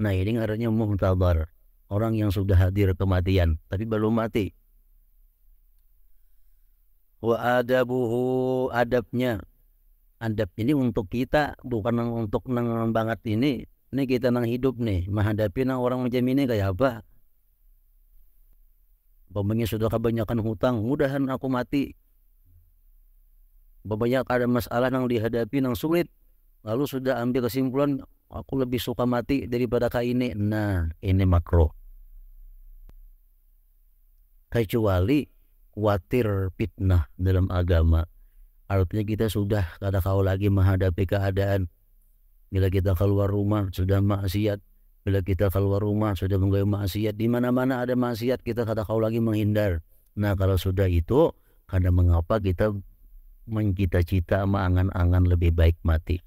Nah ini artinya muhtabar. Orang yang sudah hadir kematian tapi belum mati. Wa adabuhu adabnya. Adab ini untuk kita bukan untuk nang banget ini. Ini kita nang hidup nih menghadapi nang orang macam ini kayak apa? Bapaknya sudah kebanyakan hutang, mudahan aku mati. Bapaknya ada masalah nang dihadapi nang sulit, lalu sudah ambil kesimpulan aku lebih suka mati daripada kak ini nah ini makro kecuali khawatir fitnah dalam agama artinya kita sudah kata kau lagi menghadapi keadaan bila kita keluar rumah sudah maksiat bila kita keluar rumah sudah menggawe maksiat di mana-mana ada maksiat kita kata kau lagi menghindar nah kalau sudah itu karena mengapa kita mencita-cita sama angan-angan lebih baik mati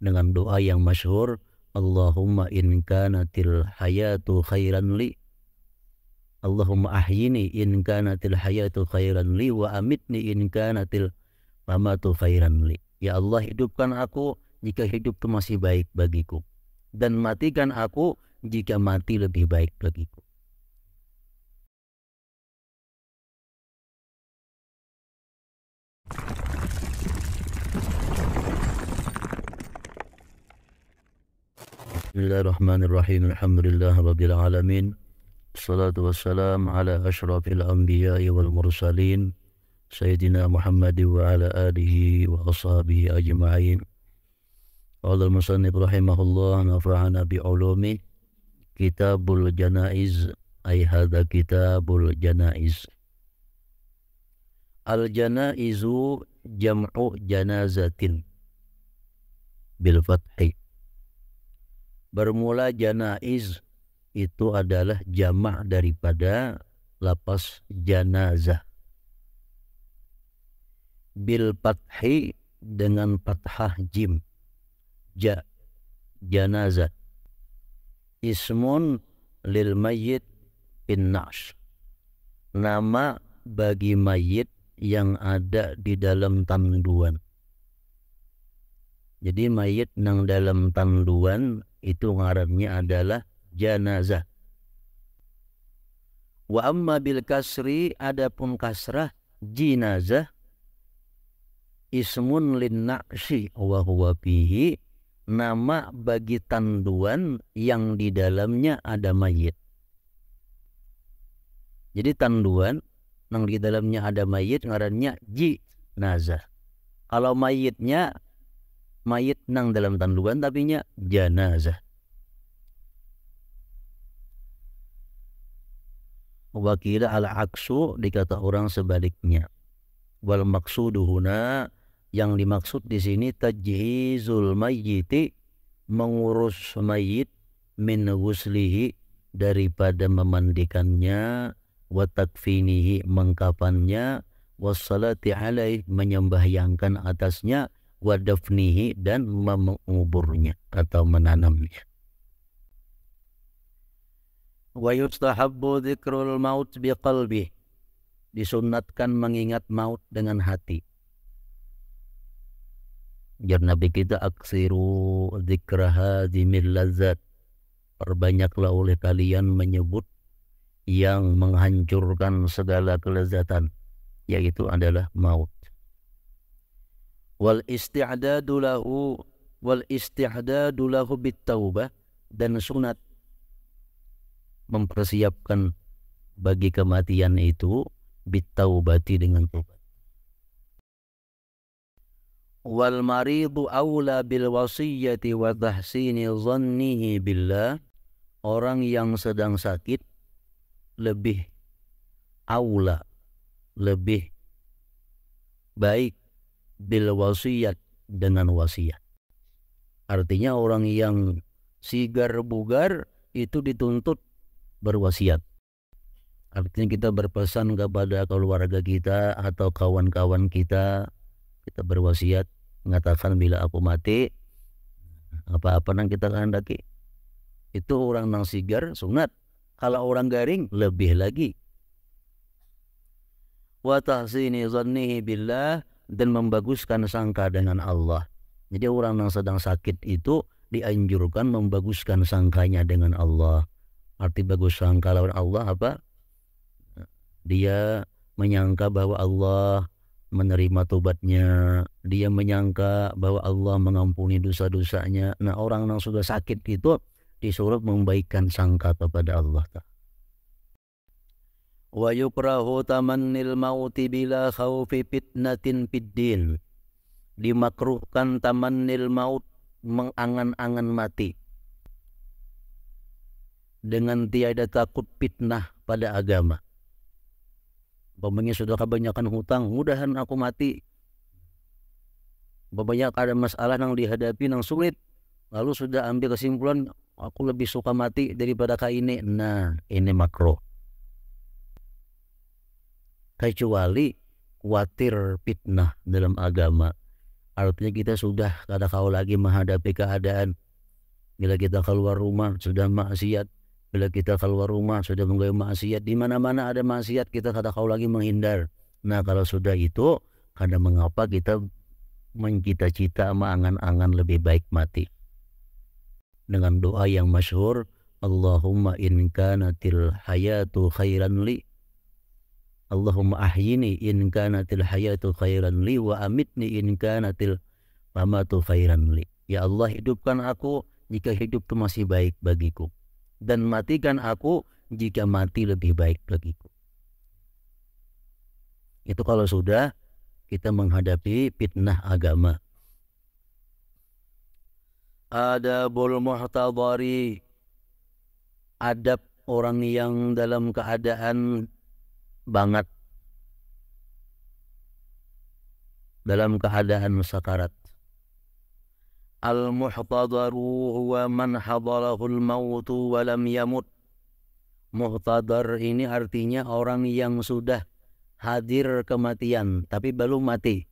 dengan doa yang masyhur Allahumma in kanatil hayatu khairan li Allahumma ahyini in kanatil hayatu khairan li wa amitni in kanatil mamatu khairan li Ya Allah hidupkan aku jika hidup itu masih baik bagiku dan matikan aku jika mati lebih baik bagiku بسم الله الرحمن الرحيم الحمد لله رب العالمين الصلاة والسلام على أشرف الأنبياء والمرسلين سيدنا محمد وعلى آله وأصحابه أجمعين قال المصنف رحمه الله نفعنا بعلومه كتاب الجنائز أي هذا كتاب الجنائز الجنائز جمع جنازة بالفتح Bermula janaiz itu adalah jamak daripada lapas janazah. Bil fathi dengan fathah jim. Ja janazah. Ismun lil mayyit innash. Nama bagi mayit yang ada di dalam tanduan. Jadi mayit yang dalam tanduan itu ngarannya adalah janazah. Wa amma bil kasri adapun kasrah jinazah ismun lin naqsi wa huwa fihi nama bagi tanduan yang di dalamnya ada mayit. Jadi tanduan yang di dalamnya ada mayit ngarannya jinazah. Kalau mayitnya mayit nang dalam tanduan tapi nya jenazah wakilah al aksu dikata orang sebaliknya wal maksuduhuna yang dimaksud di sini tajhizul mayyiti mengurus mayit min guslihi daripada memandikannya wa takfinihi mengkapannya wassalati alaih menyembahyangkan atasnya wadafnihi dan menguburnya atau menanamnya. Wa yustahabbu dzikrul maut biqalbi. Disunatkan mengingat maut dengan hati. Jar Nabi kita aksiru dzikra hadhimil lazat. Perbanyaklah oleh kalian menyebut yang menghancurkan segala kelezatan yaitu adalah maut wal isti'dadu lahu wal isti'dadu lahu bitaubah dan sunat mempersiapkan bagi kematian itu bitaubati dengan tobat wal maridu aula bil wasiyati wa tahsini dhannihi billah orang yang sedang sakit lebih aula lebih baik bil wasiat dengan wasiat. Artinya orang yang sigar bugar itu dituntut berwasiat. Artinya kita berpesan kepada keluarga kita atau kawan-kawan kita, kita berwasiat mengatakan bila aku mati, apa-apa yang kita kehendaki. Itu orang nang sigar sunat. Kalau orang garing lebih lagi. Wa tahsini zannihi billah dan membaguskan sangka dengan Allah. Jadi orang yang sedang sakit itu dianjurkan membaguskan sangkanya dengan Allah. Arti bagus sangka lawan Allah apa? Dia menyangka bahwa Allah menerima tobatnya. Dia menyangka bahwa Allah mengampuni dosa-dosanya. Nah orang yang sudah sakit itu disuruh membaikkan sangka kepada Allah wa yukrahu tamannil mauti bila khawfi fitnatin piddin dimakruhkan tamannil maut mengangan-angan mati dengan tiada takut fitnah pada agama Bapaknya sudah kebanyakan hutang mudahan aku mati Bapaknya ada masalah yang dihadapi yang sulit lalu sudah ambil kesimpulan aku lebih suka mati daripada kaini nah ini makruh kecuali khawatir fitnah dalam agama. Artinya kita sudah kata kau lagi menghadapi keadaan. Bila kita keluar rumah sudah maksiat. Bila kita keluar rumah sudah menggoyah maksiat. Di mana-mana ada maksiat kita kata kau lagi menghindar. Nah kalau sudah itu karena mengapa kita mencita-cita mengangan-angan lebih baik mati. Dengan doa yang masyhur, Allahumma in kanatil hayatu khairan li Allahumma ahyini in kanatil hayatu khairan li wa amitni in kanatil mamatu khairan li. Ya Allah hidupkan aku jika hidup itu masih baik bagiku dan matikan aku jika mati lebih baik bagiku. Itu kalau sudah kita menghadapi fitnah agama. Ada bol muhtabari adab orang yang dalam keadaan banget dalam keadaan sakarat. Al-muhtadaru huwa man al mautu wa lam yamut. Muhtadar ini artinya orang yang sudah hadir kematian tapi belum mati.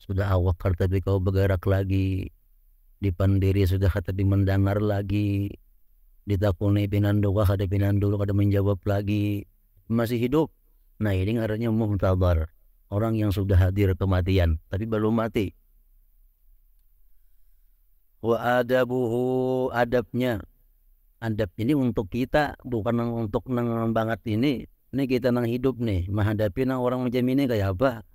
Sudah awakar tapi kau bergerak lagi. Di pendiri sudah tapi mendengar lagi. Ditakuni pinan doa ada pinan dulu ada menjawab lagi masih hidup nah ini artinya muhtabar orang yang sudah hadir kematian tapi belum mati wa adabuhu adabnya adab ini untuk kita bukan untuk nang banget ini ini kita nang hidup nih menghadapi nang orang macam ini kayak apa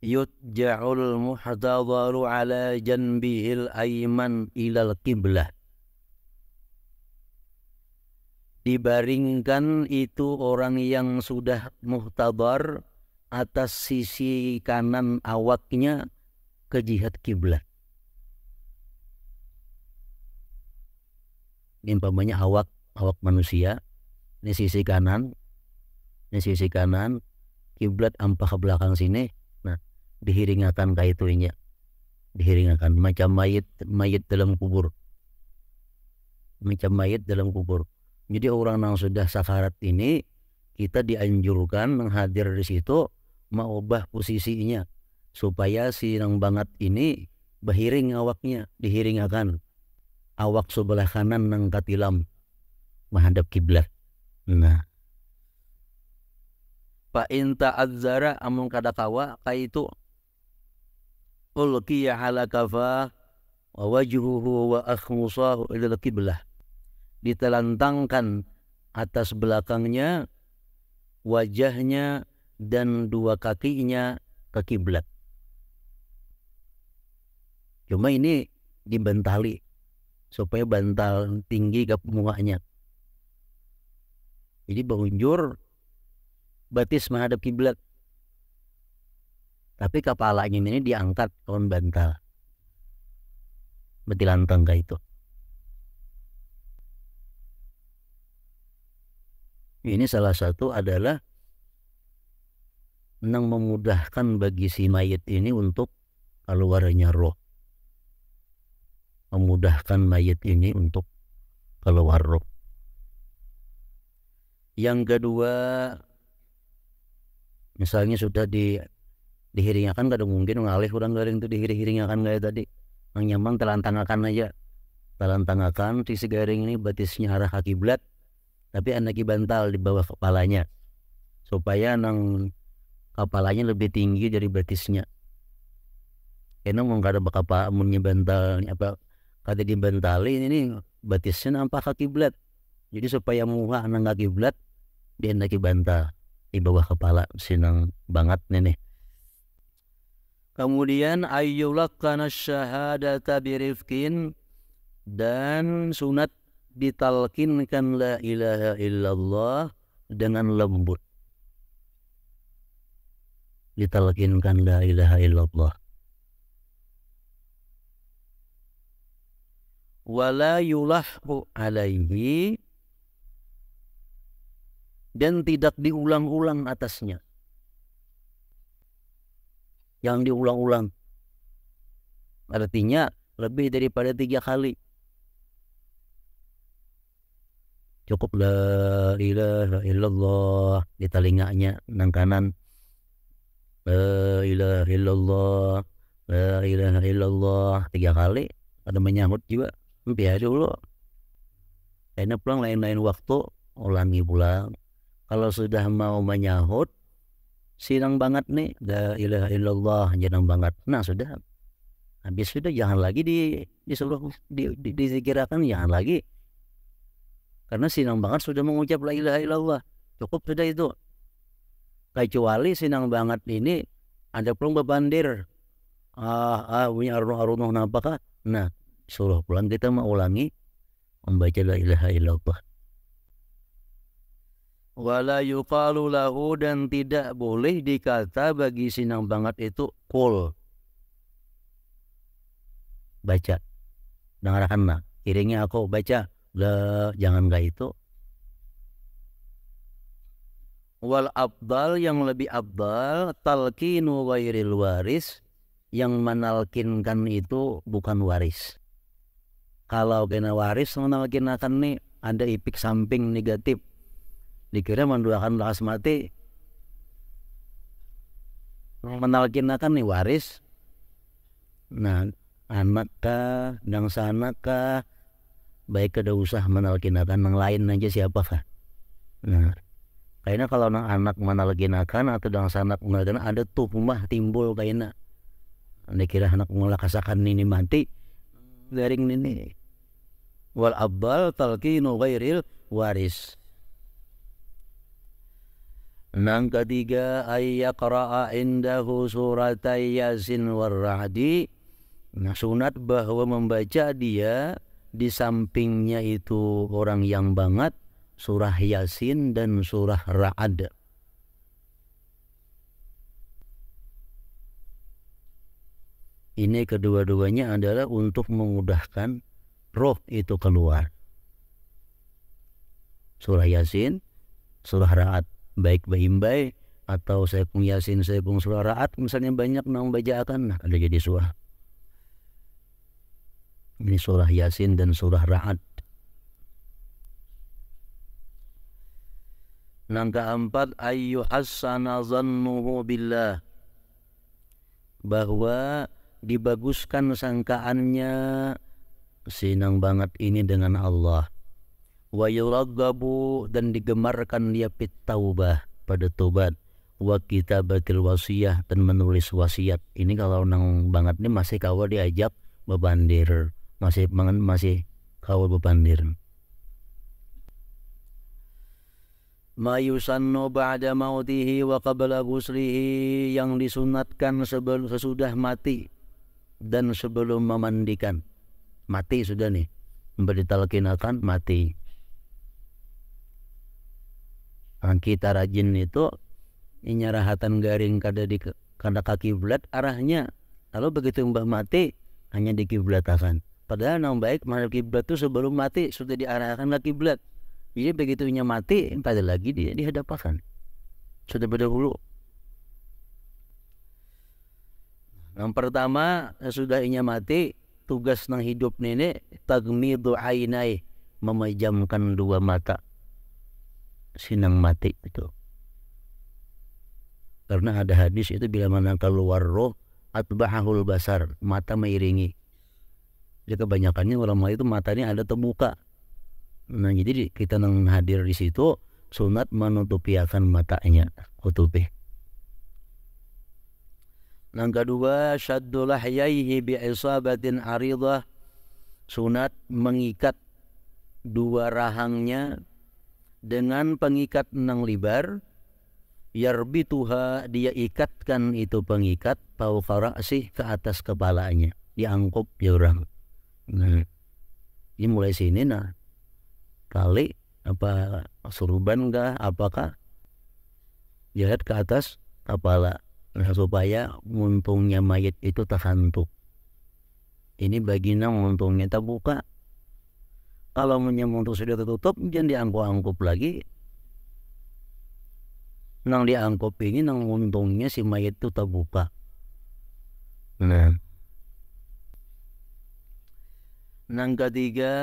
yutja'ul muhtabaru ala janbihil aiman ilal qiblah dibaringkan itu orang yang sudah muhtabar atas sisi kanan awaknya ke jihad kiblat. Ini umpamanya awak awak manusia, ini sisi kanan, ini sisi kanan, kiblat ampah ke belakang sini. Nah, dihiringatan kayak ini dihiringakan macam mayit mayit dalam kubur, macam mayit dalam kubur. Jadi orang yang sudah sakarat ini kita dianjurkan menghadir di situ mengubah posisinya supaya si yang banget ini behiring awaknya dihiring akan awak sebelah kanan nang katilam menghadap kiblat. Nah, Pak inta azzara amun kadakawa kaitu ulqiya ala kafa wa wajhuhu wa akhmusahu ila kiblah ditelantangkan atas belakangnya, wajahnya dan dua kakinya ke kiblat. Cuma ini dibentali supaya bantal tinggi ke mukanya. Jadi berunjur batis menghadap kiblat. Tapi kepalanya ini diangkat on bantal. Betilantang itu. Ini salah satu adalah neng memudahkan bagi si mayit ini untuk keluarnya roh. Memudahkan mayit ini untuk keluar roh. Yang kedua, misalnya sudah di dihiringakan ada mungkin ngalih kurang garing itu dihiring-hiringakan kayak tadi. Yang nyaman telantangakan aja. Telantangakan si garing ini batisnya arah bulat tapi anaknya bantal di bawah kepalanya supaya nang kepalanya lebih tinggi dari betisnya karena mau ada apa amunnya bantal apa di bantal ini batisnya nampak kaki kiblat jadi supaya muha anak kaki kiblat dia naki bantal di bawah kepala sinang banget nenek. Kemudian ayyulakkana syahadata birifkin dan sunat ditalkinkan la ilaha illallah dengan lembut. Ditalkinkan la ilaha illallah. Wala yulahu alaihi dan tidak diulang-ulang atasnya. Yang diulang-ulang. Artinya lebih daripada tiga kali cukup la ilaha illallah di telinganya nang kanan la ilaha illallah la ilaha illallah tiga kali ada menyahut juga biar dulu karena pulang lain-lain waktu ulangi pulang kalau sudah mau menyahut sinang banget nih la ilaha illallah jenang banget nah sudah habis sudah jangan lagi di disuruh di, di, di jangan lagi karena sinang banget sudah mengucap la ilaha illallah. Cukup sudah itu. Kecuali sinang banget ini ada pelomba bandir. Ah, ah punya arun arun apakah? Nah, suruh pulang kita mau ulangi membaca la ilaha illallah. Wala yuqalu lahu dan tidak boleh dikata bagi sinang banget itu kul. Baca. Dengarkanlah. Iringnya aku baca la jangan gak itu wal abdal yang lebih abdal talkinu wairil waris yang menalkinkan itu bukan waris kalau kena waris menalkinkan nih ada ipik samping negatif dikira menduakan lahas mati menalkinkan nih waris nah anak kah dan sana kah baik kada usah menalkinakan yang lain aja siapa kah nah kayaknya kalau nang anak menalkinakan atau dengan sanak menalkinakan ada rumah timbul kayaknya anda kira anak mengolah kasakan ini mati daring ini wal abbal talqinu ghairil waris Nang ketiga ayyaqra'a indahu suratai yasin war Nah, sunat bahwa membaca dia di sampingnya itu orang yang banget surah Yasin dan surah Ra'ad. Ini kedua-duanya adalah untuk memudahkan roh itu keluar. Surah Yasin, surah Ra'ad, baik Baimbai atau saya pun Yasin, saya pun Surah Ra'ad misalnya banyak nang bajakan, nah, ada jadi surah ini surah Yasin dan surah Ra'ad. Langkah empat ayu hasana zannuhu billah. Bahwa dibaguskan sangkaannya sinang banget ini dengan Allah. Wa yuraggabu dan digemarkan dia pit taubah pada tobat wa kitabatil wasiyah dan menulis wasiat. Ini kalau nang banget ini masih kawal diajak bebandir masih masih kau bepandir. ma yusanno ba'da mautihi wa qabla ghuslihi yang disunatkan sebelum sesudah mati dan sebelum memandikan mati sudah nih akan mati Orang kita rajin itu nyarahatan garing kada di kada kaki bulat arahnya kalau begitu mbah mati hanya akan. Padahal nama baik menghadap kiblat itu sebelum mati sudah diarahkan ke kiblat. Jadi begitunya mati, tidak lagi dia dihadapkan. Sudah berdahulu. Yang pertama, sudah inya mati, tugas nang hidup nenek tagmidu ainai memejamkan dua mata sinang mati itu. Karena ada hadis itu bila mana keluar roh atbahahul basar, mata mengiringi jadi kebanyakannya ulama itu matanya ada terbuka nah jadi kita yang hadir di situ sunat menutupi akan matanya kutupi yang kedua syaddul yaihi bi isabatin aridah sunat mengikat dua rahangnya dengan pengikat nang libar yarbituha dia ikatkan itu pengikat pau sih ke atas kepalanya diangkup ya orang Nah, ini mulai sini nah kali apa suruban enggak apakah jahat ke atas apalah nah, supaya untungnya mayat itu terhantuk ini bagina untungnya terbuka kalau menyemuntuk sudah tertutup jangan diangkup-angkup lagi nang diangkup ini nang untungnya si mayat itu terbuka nah yang ketiga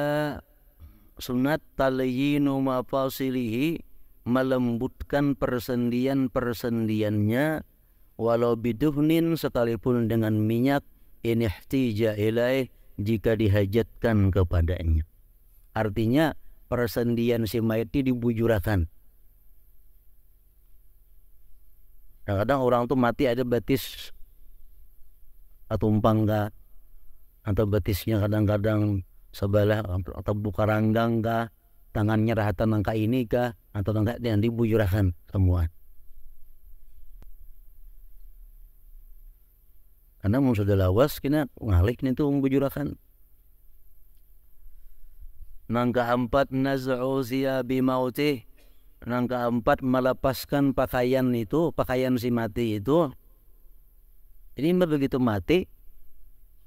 sunat talyinu mafasilihi melembutkan persendian-persendiannya walau biduhnin sekalipun dengan minyak inihtija ilaih jika dihajatkan kepadanya. Artinya persendian si mayat ini dibujurakan. Kadang-kadang orang tuh mati ada batis atau enggak atau betisnya kadang-kadang sebelah atau buka ranggang kah tangannya rata nangka ini kah atau nangka yang dibujurahkan semua karena mau sudah lawas kena ngalik nih tuh bujurakan nangka empat naz'u bi mauti nangka empat melepaskan pakaian itu pakaian si mati itu ini begitu mati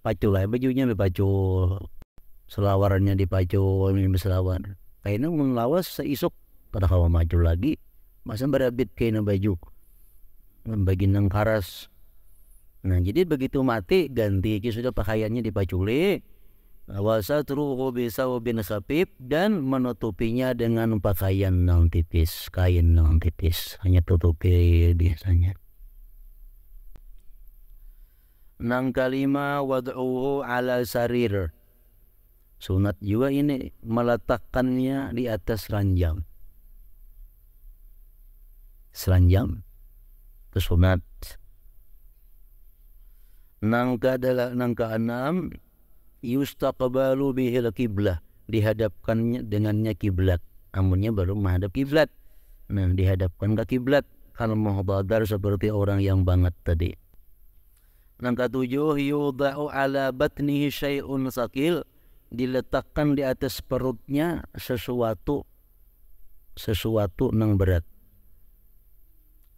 pacul lah bajunya dipacul selawarannya pacul ini selawar kayaknya melawas seisok pada kawa maju lagi masa berabit kayaknya baju bagi nang karas nah jadi begitu mati ganti ki sudah pakaiannya di dipaculi bisa bisawbin khafif dan menutupinya dengan pakaian nang tipis, kain nang tipis, hanya tutupi biasanya man kalima wad'uhu ala sarir. Sunat juga ini meletakkannya di atas ranjang. Seranjang itu sunat. Nangka adalah nangka enam yustaqbalu bihil kiblah dihadapkannya dengannya kiblat. Amunnya baru menghadap kiblat. Nah, dihadapkan ke kiblat kalau mau badar seperti orang yang banget tadi yang ketujuh yudha'u ala batnihi syai'un sakil diletakkan di atas perutnya sesuatu sesuatu yang berat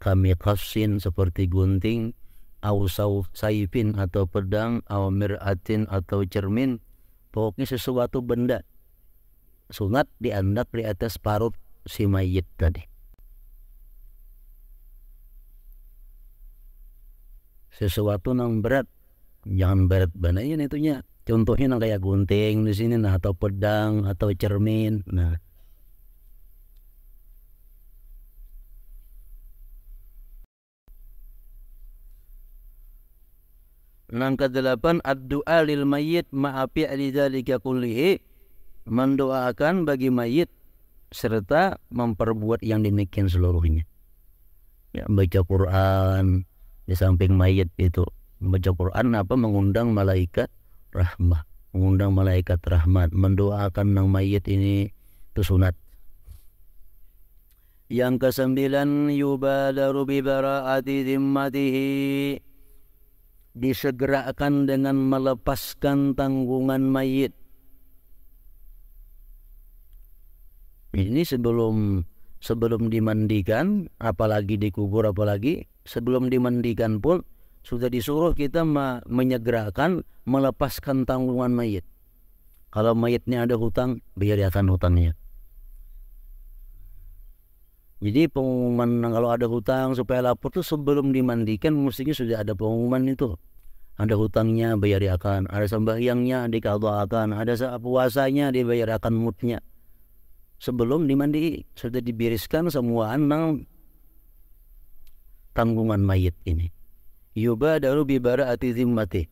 kami kasin seperti gunting au saifin atau pedang atau miratin atau cermin pokoknya sesuatu benda sunat diandak di atas parut si mayit tadi sesuatu nang berat jangan berat ini itunya contohnya nang kayak gunting di sini nah atau pedang atau cermin nah Langkah delapan ad-du'a lil mayyit ma'a fi'li dzalika kullihi mendoakan bagi mayit serta memperbuat yang demikian seluruhnya. Ya, baca Quran, di samping mayat itu membaca Quran apa mengundang malaikat rahmah mengundang malaikat rahmat mendoakan nang mayat ini itu sunat yang kesembilan yubadaru bi bara'ati zimmatihi disegerakan dengan melepaskan tanggungan mayit ini sebelum sebelum dimandikan apalagi dikubur apalagi sebelum dimandikan pun sudah disuruh kita menyegerakan melepaskan tanggungan mayit. Kalau mayitnya ada hutang, biarkan hutangnya. Jadi pengumuman kalau ada hutang supaya lapor tuh sebelum dimandikan mestinya sudah ada pengumuman itu. Ada hutangnya bayar akan, ada sembahyangnya dikadoakan, ada puasanya dibayar akan mutnya. Sebelum dimandi sudah dibiriskan semua anang tanggungan mayit ini. daru bibara ati zimmati.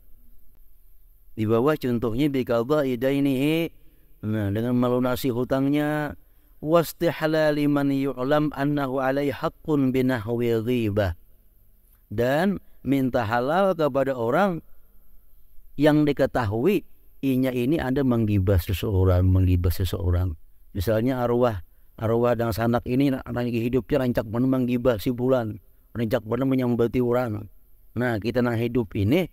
Di bawah contohnya bikalba idainihi nah, dengan melunasi hutangnya wastihlali man yu'lam annahu alai haqqun binahwi ghibah. Dan minta halal kepada orang yang diketahui inya ini ada menggibah seseorang, menggibah seseorang. Misalnya arwah arwah dan sanak ini anak hidupnya rancak gibah si bulan rejak pernah menyambati orang nah kita nak hidup ini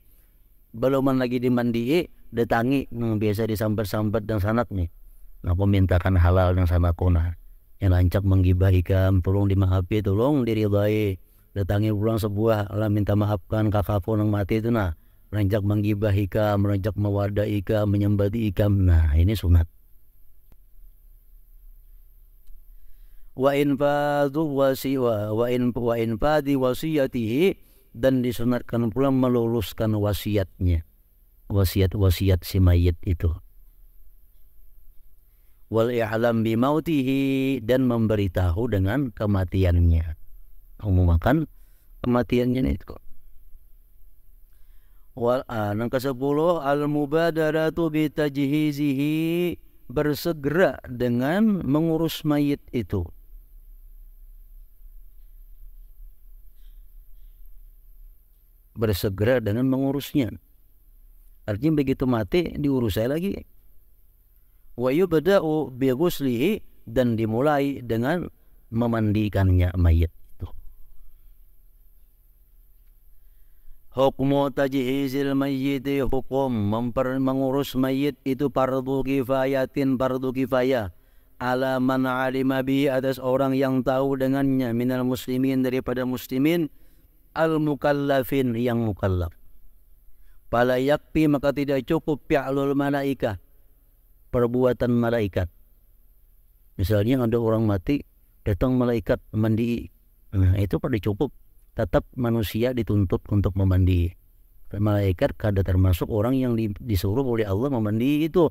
beluman lagi dimandi datangi nah, hmm, biasa disambar-sambar dan sanat nih nah pemintakan halal dan sama kona nah. yang lancak menggibahikan tolong dimahapi tolong diri bayi, datangi pulang sebuah lah minta maafkan kakak pun yang mati itu nah rancak menggibah hikam, rancak mewadai ikan menyembati Nah ini sunat. wa infadu wasiwa wa in wa infadi wasiyatihi dan disunatkan pula meluluskan wasiatnya wasiat-wasiat si mayit itu wal i'lam bi mautihi dan memberitahu dengan kematiannya umumkan kematiannya itu wal ah, anan ke-10 al mubadaratu bi tajhizihi bersegera dengan mengurus mayit itu bersegera dengan mengurusnya artinya begitu mati diurus lagi wa yubda'u bi ghuslihi dan dimulai dengan memandikannya mayat itu. Hukum tajhizil mayyiti hukum memper, mengurus mayit itu fardu kifayatin fardu kifayah ala man alima bi atas orang yang tahu dengannya minal muslimin daripada muslimin al-mukallafin yang mukallaf. Pala yakpi maka tidak cukup fi'lul malaika. Perbuatan malaikat. Misalnya ada orang mati, datang malaikat mandi. Nah, itu perlu cukup. Tetap manusia dituntut untuk memandi. Malaikat kada termasuk orang yang disuruh oleh Allah memandi itu.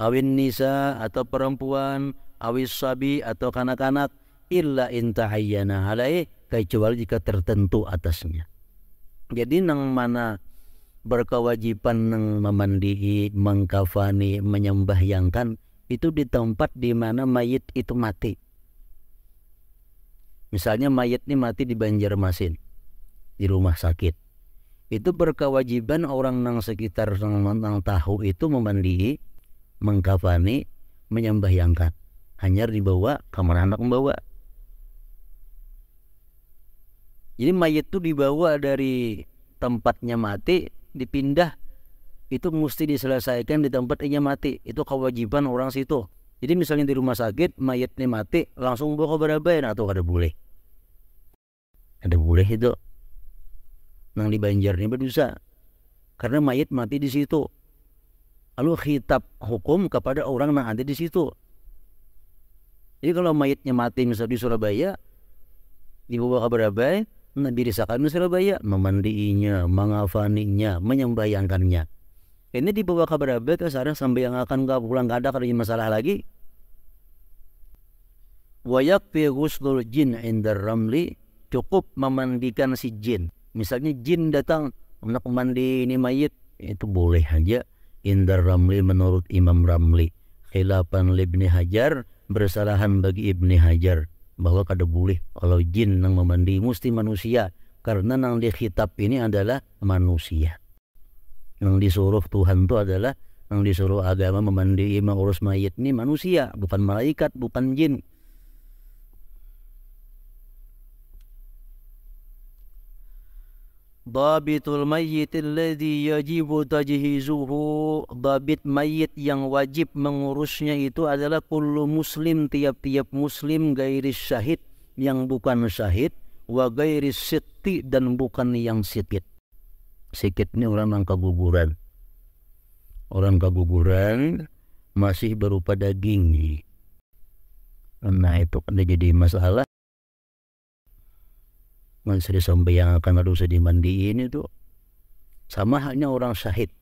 Awin nisa atau perempuan, awis sabi atau kanak-kanak illa intahayyana alai kecuali jika tertentu atasnya. Jadi nang mana berkewajiban nang memandihi mengkafani, menyembahyangkan itu di tempat di mana mayit itu mati. Misalnya mayit ini mati di Banjarmasin di rumah sakit. Itu berkewajiban orang nang sekitar nang, nang tahu itu memandihi mengkafani, menyembahyangkan. Hanya dibawa kamar anak membawa Jadi mayat itu dibawa dari tempatnya mati dipindah itu mesti diselesaikan di tempat ia mati. Itu kewajiban orang situ. Jadi misalnya di rumah sakit mayatnya mati langsung bawa ke Barabayan nah, atau ada boleh. Ada boleh itu. Nang di Banjar ini berdosa. Karena mayat mati di situ. Lalu hitap hukum kepada orang yang ada di situ. Jadi kalau mayatnya mati misalnya di Surabaya dibawa ke Barabayan Nabi Rizal Surabaya memandiinya, mengafaninya, menyembayangkannya. Ini dibawa kabar abad ke sana sampai yang akan gak pulang gak ada kerja masalah lagi. Wayak ghuslul jin indar ramli cukup memandikan si jin. Misalnya jin datang hendak mandi ini mayit itu boleh aja. Indar Ramli menurut Imam Ramli khilafan Ibni Hajar bersalahan bagi Ibni Hajar bahwa kada boleh kalau jin nang memandi mesti manusia karena nang kitab ini adalah manusia yang disuruh Tuhan itu adalah yang disuruh agama Imam mengurus mayit ini manusia bukan malaikat bukan jin Dabitul mayyit alladhi yajibu tajhizuhu Dabit mayyit yang wajib mengurusnya itu adalah Kullu muslim tiap-tiap muslim gairis syahid yang bukan syahid Wa gairis siti dan bukan yang sikit Sikit ini orang yang keguguran Orang keguguran masih berupa daging Nah itu jadi masalah manusia disembayangkan harus dimandiin itu sama halnya orang syahid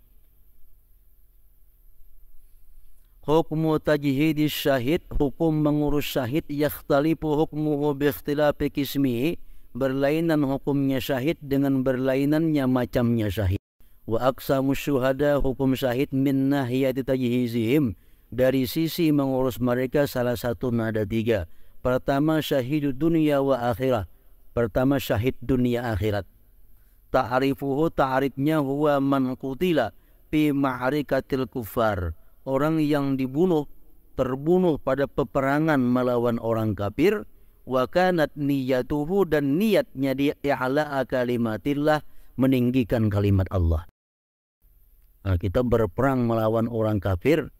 Hukum tajhidi syahid Hukum mengurus syahid Yakhtalipu hukmuhu biikhtilafi kismi, Berlainan hukumnya syahid Dengan berlainannya macamnya syahid Wa aksamu syuhada hukum syahid Min nahiyati tajhizihim Dari sisi mengurus mereka Salah satu nada tiga Pertama syahidu dunia wa akhirah Pertama syahid dunia akhirat. Ta'rifuhu ta'rifnya huwa man qutila fi ma'rikatil kufar. Orang yang dibunuh terbunuh pada peperangan melawan orang kafir wa kanat niyatuhu dan niatnya di i'la kalimatillah meninggikan kalimat Allah. Nah, kita berperang melawan orang kafir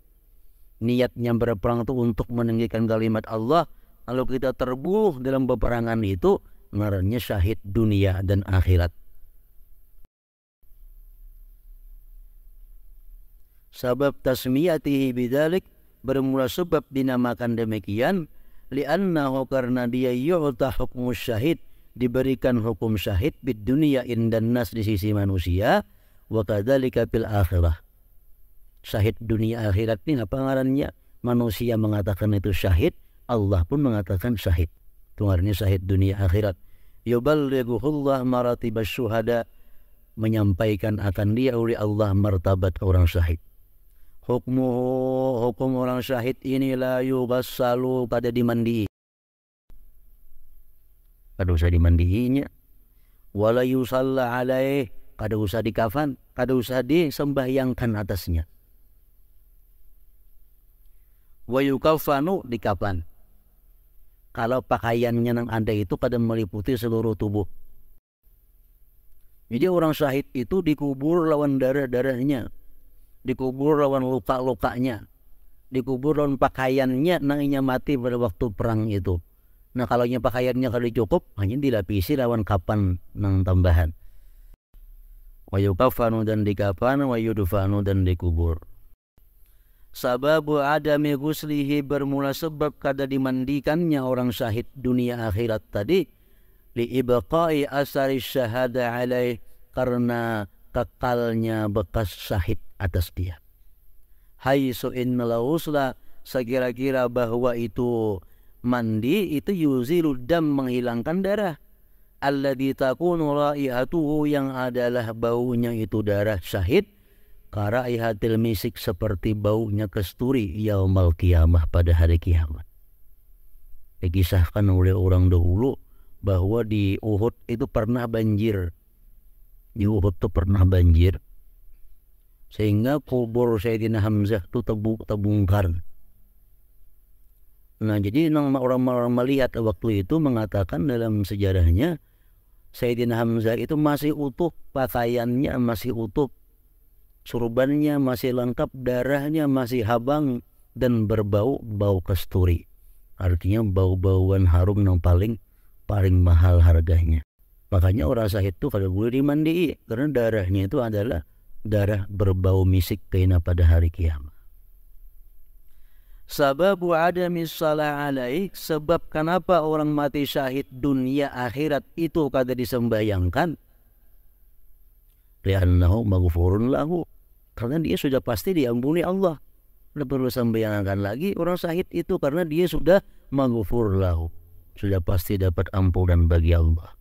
niatnya berperang itu untuk meninggikan kalimat Allah lalu kita terbunuh dalam peperangan itu marahnya syahid dunia dan akhirat. Sabab tasmiyatihi bidalik bermula sebab dinamakan demikian li'annahu karena dia yu'ta hukum syahid diberikan hukum syahid bid dunia indan nas di sisi manusia wa kadalika bil akhirah. Syahid dunia akhirat ini apa ngarannya? Manusia mengatakan itu syahid, Allah pun mengatakan syahid. Tungarnya syahid dunia akhirat yuballighullah maratibas syuhada menyampaikan akan dia oleh Allah martabat orang syahid hukmu hukum orang syahid inilah yubassalu pada dimandi kada usah dimandiinya wala yusalla alaih kada usah dikafan kada usah disembahyangkan atasnya wa yukafanu dikafan kalau pakaiannya yang ada itu kadang meliputi seluruh tubuh. Jadi orang syahid itu dikubur lawan darah-darahnya, dikubur lawan luka-lukanya, dikubur lawan pakaiannya nanginya mati pada waktu perang itu. Nah kalau pakaiannya kalau cukup hanya dilapisi lawan kapan nang tambahan. kafanu dan dikafan, dufanu dan dikubur. Sababu adami ghuslihi bermula sebab kada dimandikannya orang syahid dunia akhirat tadi li ibqai asari syahada alaih karena kekalnya bekas syahid atas dia. Hai su'in melausla sekira-kira bahwa itu mandi itu yuzilu dam menghilangkan darah. Alladhi takunu raihatuhu yang adalah baunya itu darah syahid karaihatil misik seperti baunya kesturi yaumal kiamah pada hari kiamat. Dikisahkan oleh orang dahulu bahwa di Uhud itu pernah banjir. Di Uhud itu pernah banjir. Sehingga kubur Sayyidina Hamzah itu tebuk tebungkar. Nah jadi orang-orang melihat waktu itu mengatakan dalam sejarahnya Sayyidina Hamzah itu masih utuh pakaiannya masih utuh Surbannya masih lengkap, darahnya masih habang dan berbau bau kasturi. Artinya bau-bauan harum yang paling paling mahal harganya. Makanya orang sah itu kalau boleh dimandi karena darahnya itu adalah darah berbau misik kena pada hari kiamat. Sababu ada misalnya alaih Sebab kenapa orang mati syahid dunia akhirat itu kata disembayangkan Liannahu maghfurun lahu karena dia sudah pasti diampuni Allah tidak perlu sembahyangkan lagi orang sahid itu karena dia sudah maghfur lahu sudah pasti dapat ampunan bagi Allah